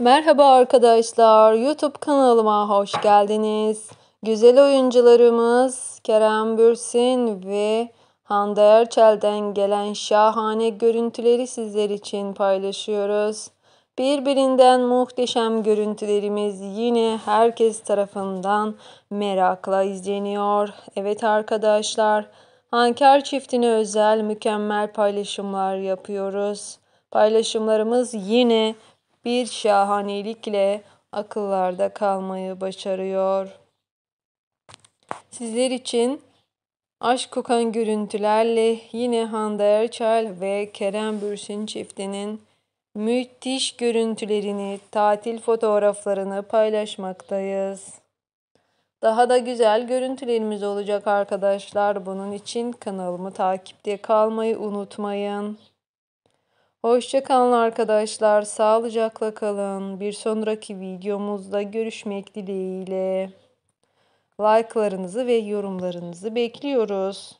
Merhaba arkadaşlar, YouTube kanalıma hoş geldiniz. Güzel oyuncularımız Kerem Bürsin ve Hande Erçel'den gelen şahane görüntüleri sizler için paylaşıyoruz. Birbirinden muhteşem görüntülerimiz yine herkes tarafından merakla izleniyor. Evet arkadaşlar, anker çiftine özel mükemmel paylaşımlar yapıyoruz. Paylaşımlarımız yine bir şahanelikle akıllarda kalmayı başarıyor. Sizler için aşk kokan görüntülerle yine Hande Erçel ve Kerem Bürsin çiftinin müthiş görüntülerini, tatil fotoğraflarını paylaşmaktayız. Daha da güzel görüntülerimiz olacak arkadaşlar. Bunun için kanalımı takipte kalmayı unutmayın. Hoşçakalın arkadaşlar. Sağlıcakla kalın. Bir sonraki videomuzda görüşmek dileğiyle. Like'larınızı ve yorumlarınızı bekliyoruz.